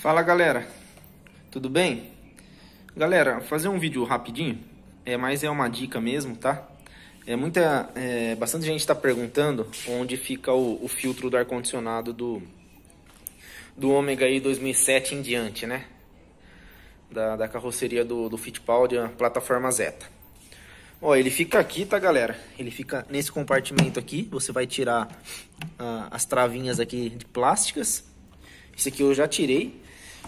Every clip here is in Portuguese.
Fala galera, tudo bem? Galera, fazer um vídeo rapidinho, é, mas é uma dica mesmo, tá? É muita, é, bastante gente está perguntando onde fica o, o filtro do ar condicionado do do Omega aí 2007 em diante, né? Da, da carroceria do, do Fittipaldi, a plataforma Zeta. Ó, ele fica aqui, tá galera? Ele fica nesse compartimento aqui, você vai tirar ah, as travinhas aqui de plásticas. Esse aqui eu já tirei,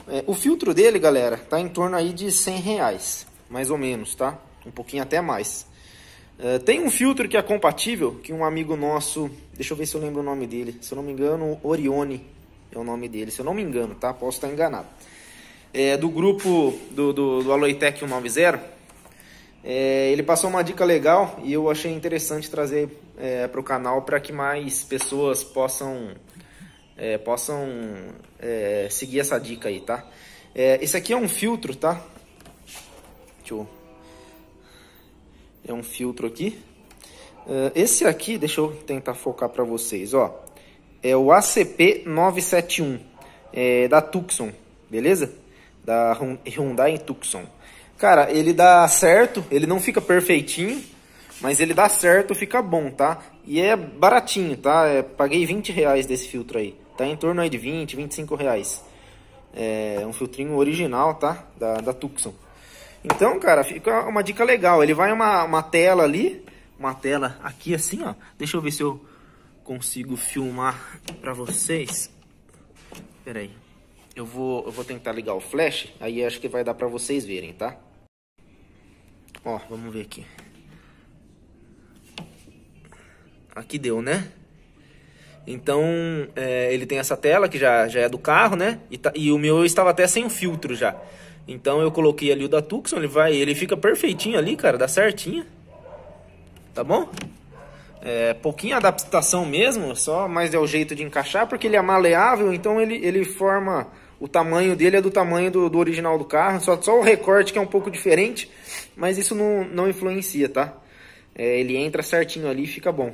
é, o filtro dele, galera, tá em torno aí de 100 reais, mais ou menos, tá? Um pouquinho até mais. É, tem um filtro que é compatível, que um amigo nosso, deixa eu ver se eu lembro o nome dele, se eu não me engano, Orione é o nome dele, se eu não me engano, tá? Posso estar enganado. É, do grupo do, do, do Aloitec 190, é, ele passou uma dica legal e eu achei interessante trazer é, para o canal para que mais pessoas possam é, possam é, seguir essa dica aí, tá? É, esse aqui é um filtro, tá? Deixa eu... É um filtro aqui. É, esse aqui, deixa eu tentar focar para vocês, ó. É o ACP971, é, da Tucson, beleza? Da Hyundai Tucson. Cara, ele dá certo, ele não fica perfeitinho, mas ele dá certo, fica bom, tá? E é baratinho, tá? É, paguei 20 reais desse filtro aí. Tá em torno aí de 20, 25 reais. É um filtrinho original, tá? Da, da Tucson. Então, cara, fica uma dica legal. Ele vai uma, uma tela ali, uma tela aqui assim, ó. Deixa eu ver se eu consigo filmar pra vocês. Pera aí. Eu vou, eu vou tentar ligar o flash, aí acho que vai dar pra vocês verem, tá? Ó, vamos ver aqui. Aqui deu, né? Então, é, ele tem essa tela que já, já é do carro, né? E, tá, e o meu estava até sem o filtro já. Então eu coloquei ali o da Tucson, ele vai, ele fica perfeitinho ali, cara, dá certinho. Tá bom? É, pouquinha adaptação mesmo, só, mas é o jeito de encaixar, porque ele é maleável, então ele, ele forma... O tamanho dele é do tamanho do, do original do carro, só, só o recorte que é um pouco diferente, mas isso não, não influencia, tá? É, ele entra certinho ali e fica bom.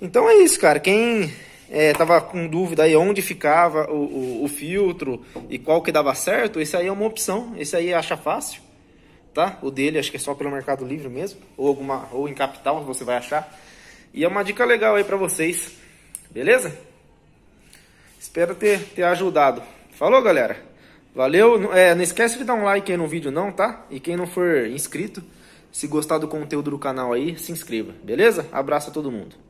Então é isso, cara. Quem é, tava com dúvida aí onde ficava o, o, o, filtro e qual que dava certo, esse aí é uma opção. Esse aí acha fácil, tá? O dele acho que é só pelo Mercado Livre mesmo, ou alguma ou em capital você vai achar. E é uma dica legal aí para vocês, beleza? Espero ter, ter ajudado. Falou, galera. Valeu. É, não esquece de dar um like aí no vídeo não, tá? E quem não for inscrito, se gostar do conteúdo do canal aí, se inscreva, beleza? Abraço a todo mundo.